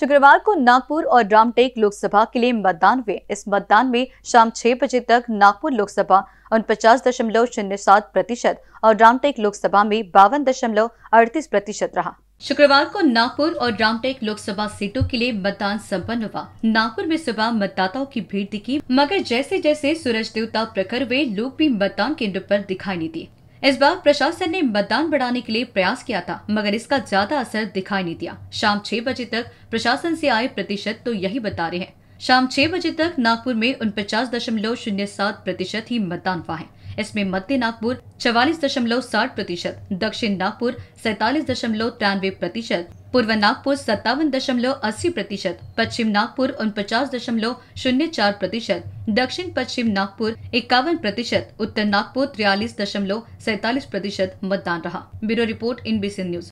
शुक्रवार को नागपुर और रामटेक लोकसभा के लिए मतदान हुए इस मतदान में शाम छह बजे तक नागपुर लोकसभा उनपचास दशमलव शून्य सात प्रतिशत और रामटेक लोकसभा में बावन दशमलव अड़तीस प्रतिशत रहा शुक्रवार को नागपुर और रामटेक लोकसभा सीटों के लिए मतदान संपन्न हुआ नागपुर में सुबह मतदाताओं की भीड़ दिखी मगर जैसे जैसे सूरज देवता प्रखर हुए लोग भी मतदान केंद्र पर दिखाई नहीं दिए इस बार प्रशासन ने मतदान बढ़ाने के लिए प्रयास किया था मगर इसका ज्यादा असर दिखाई नहीं दिया शाम छह बजे तक प्रशासन से आए प्रतिशत तो यही बता रहे हैं शाम छह बजे तक नागपुर में उनपचास दशमलव शून्य सात प्रतिशत ही मतदान हुआ है इसमें मध्य नागपुर चवालीस दशमलव साठ प्रतिशत दक्षिण नागपुर सैतालीस दशमलव तिरानवे प्रतिशत पूर्व नागपुर सत्तावन दशमलव अस्सी प्रतिशत पश्चिम नागपुर उनपचास दशमलव शून्य चार प्रतिशत दक्षिण पश्चिम नागपुर इक्यावन प्रतिशत उत्तर नागपुर त्रियालीस दशमलव सैतालीस प्रतिशत मतदान रहा ब्यूरो रिपोर्ट इन न्यूज